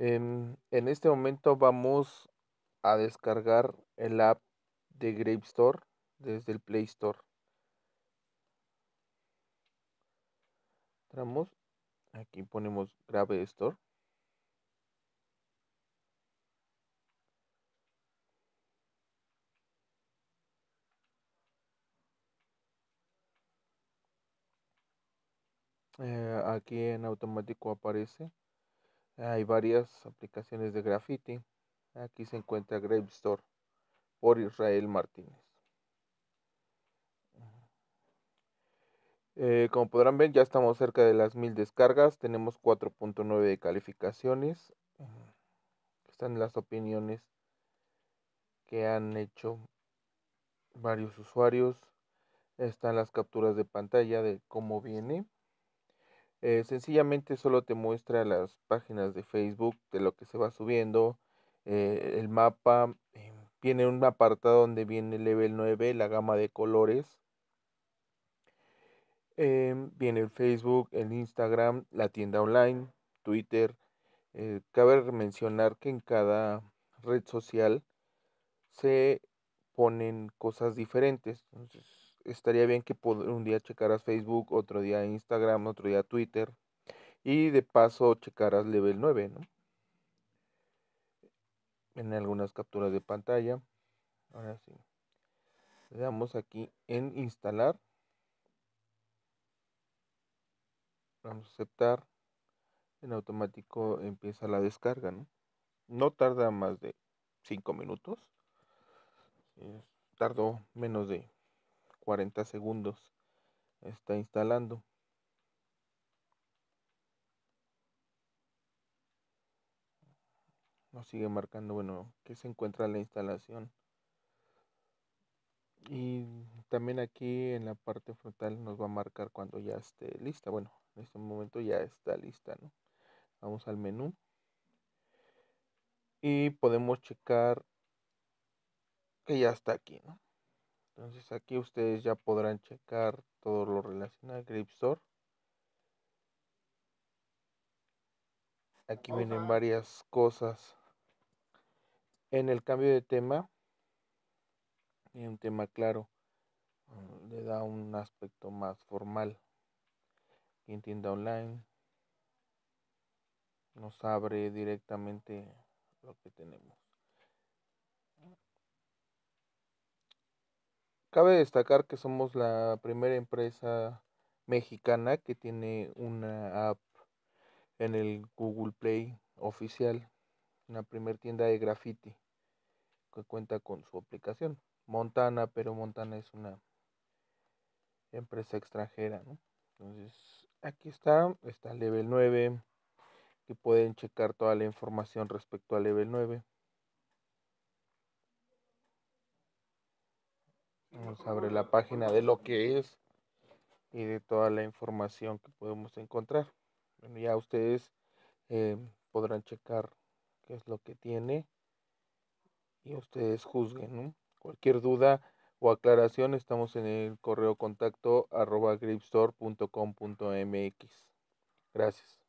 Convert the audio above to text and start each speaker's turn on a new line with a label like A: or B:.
A: En, este momento vamos a descargar el app de Grape Store desde el Play Store. Entramos, aquí ponemos Grave Store. Eh, aquí en automático aparece hay varias aplicaciones de graffiti. Aquí se encuentra grave store por Israel Martínez. Eh, como podrán ver, ya estamos cerca de las mil descargas. Tenemos 4.9 de calificaciones. Están las opiniones que han hecho varios usuarios. Están las capturas de pantalla de cómo viene. Eh, sencillamente solo te muestra las páginas de Facebook de lo que se va subiendo, eh, el mapa, eh, tiene viene un apartado donde viene el level 9, la gama de colores, em, viene el Facebook, el Instagram, la tienda online, Twitter. cabe mencionar que en cada red social se ponen cosas diferentes estaría bien que un día checaras Facebook, otro día Instagram, otro día Twitter y de paso checaras Level 9, En algunas capturas de pantalla. Ahora sí. Le damos aquí en instalar. Vamos a aceptar. En automático empieza la descarga, ¿no? No tarda más de 5 minutos. Eh, tardó menos de 40 segundos está instalando nos sigue marcando bueno que se encuentra la instalación y también aquí en la parte frontal nos va a marcar cuando ya esté lista bueno en este momento ya está lista ¿no? vamos al menú y podemos checar que ya está aquí ¿no? Entonces aquí ustedes ya podrán checar todo lo relacionado a Grip Aquí vienen varias cosas. En el cambio de tema, En un tema claro, mm, le da un aspecto más formal. Aquí online nos abre directamente lo que tenemos. Cabe destacar que somos la primera empresa mexicana que tiene una app en el Google Play oficial, una primera tienda de graffiti que cuenta con su aplicación. Montana, pero Montana es una empresa extranjera, Entonces, aquí está, está el level 9, que pueden checar toda la información respecto al level 9. nos abre la página de lo que es y de toda la información que podemos encontrar. ya ustedes eh, podrán checar qué es lo que tiene y ustedes juzguen. Cualquier duda o aclaración estamos en el correo contacto arroba gripstore.com.mx. Gracias.